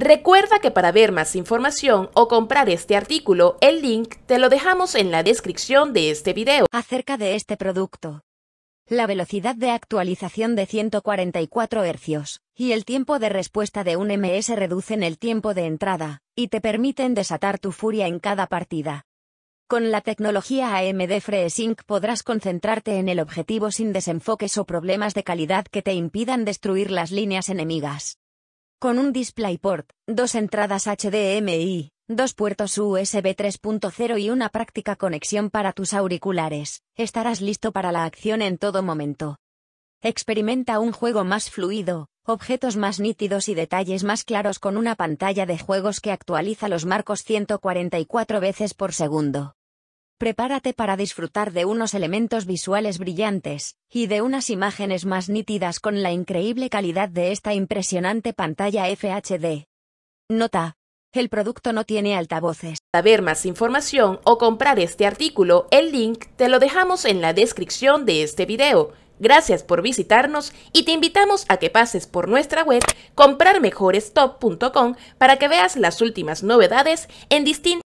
Recuerda que para ver más información o comprar este artículo, el link te lo dejamos en la descripción de este video. Acerca de este producto. La velocidad de actualización de 144 Hz y el tiempo de respuesta de un MS reducen el tiempo de entrada y te permiten desatar tu furia en cada partida. Con la tecnología AMD FreeSync podrás concentrarte en el objetivo sin desenfoques o problemas de calidad que te impidan destruir las líneas enemigas. Con un DisplayPort, dos entradas HDMI, dos puertos USB 3.0 y una práctica conexión para tus auriculares, estarás listo para la acción en todo momento. Experimenta un juego más fluido, objetos más nítidos y detalles más claros con una pantalla de juegos que actualiza los marcos 144 veces por segundo prepárate para disfrutar de unos elementos visuales brillantes, y de unas imágenes más nítidas con la increíble calidad de esta impresionante pantalla FHD. Nota. El producto no tiene altavoces. Para ver más información o comprar este artículo, el link te lo dejamos en la descripción de este video. Gracias por visitarnos y te invitamos a que pases por nuestra web comprarmejorestop.com para que veas las últimas novedades en distintos